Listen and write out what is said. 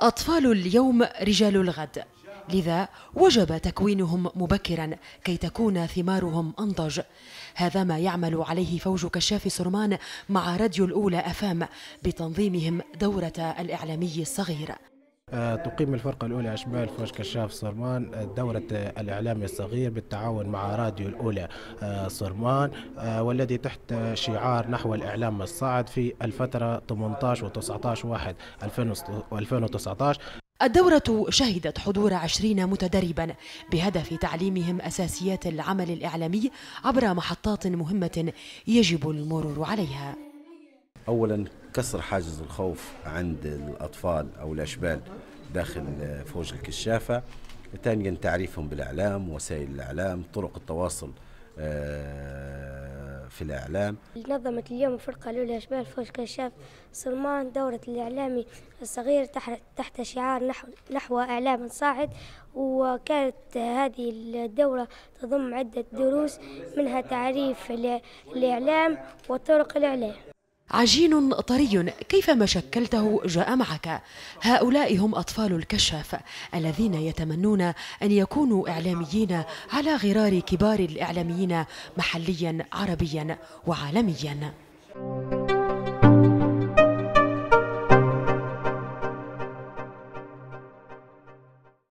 أطفال اليوم رجال الغد لذا وجب تكوينهم مبكرا كي تكون ثمارهم أنضج هذا ما يعمل عليه فوج كشاف سرمان مع راديو الأولى أفام بتنظيمهم دورة الإعلامي الصغير آه، تقيم الفرقة الأولى أشبال فوج كشاف صرمان آه، دورة آه، الإعلام الصغير بالتعاون مع راديو الأولى صرمان والذي تحت شعار نحو الإعلام الصاعد في الفترة 18 و 19 واحد 2019 الدورة شهدت حضور عشرين متدربا بهدف تعليمهم أساسيات العمل الإعلامي عبر محطات مهمة يجب المرور عليها اولا كسر حاجز الخوف عند الاطفال او الاشبال داخل فوج الكشافه ثانيا تعريفهم بالاعلام وسائل الاعلام طرق التواصل آه، في الاعلام نظمت اليوم الفرقه الاولى اشبال فوج كشاف صرمان دوره الاعلامي الصغير تحت شعار نحو, نحو اعلام صاعد وكانت هذه الدوره تضم عده دروس منها تعريف الاعلام وطرق الاعلام عجين طري كيفما شكلته جاء معك هؤلاء هم أطفال الكشاف الذين يتمنون أن يكونوا إعلاميين على غرار كبار الإعلاميين محليا عربيا وعالميا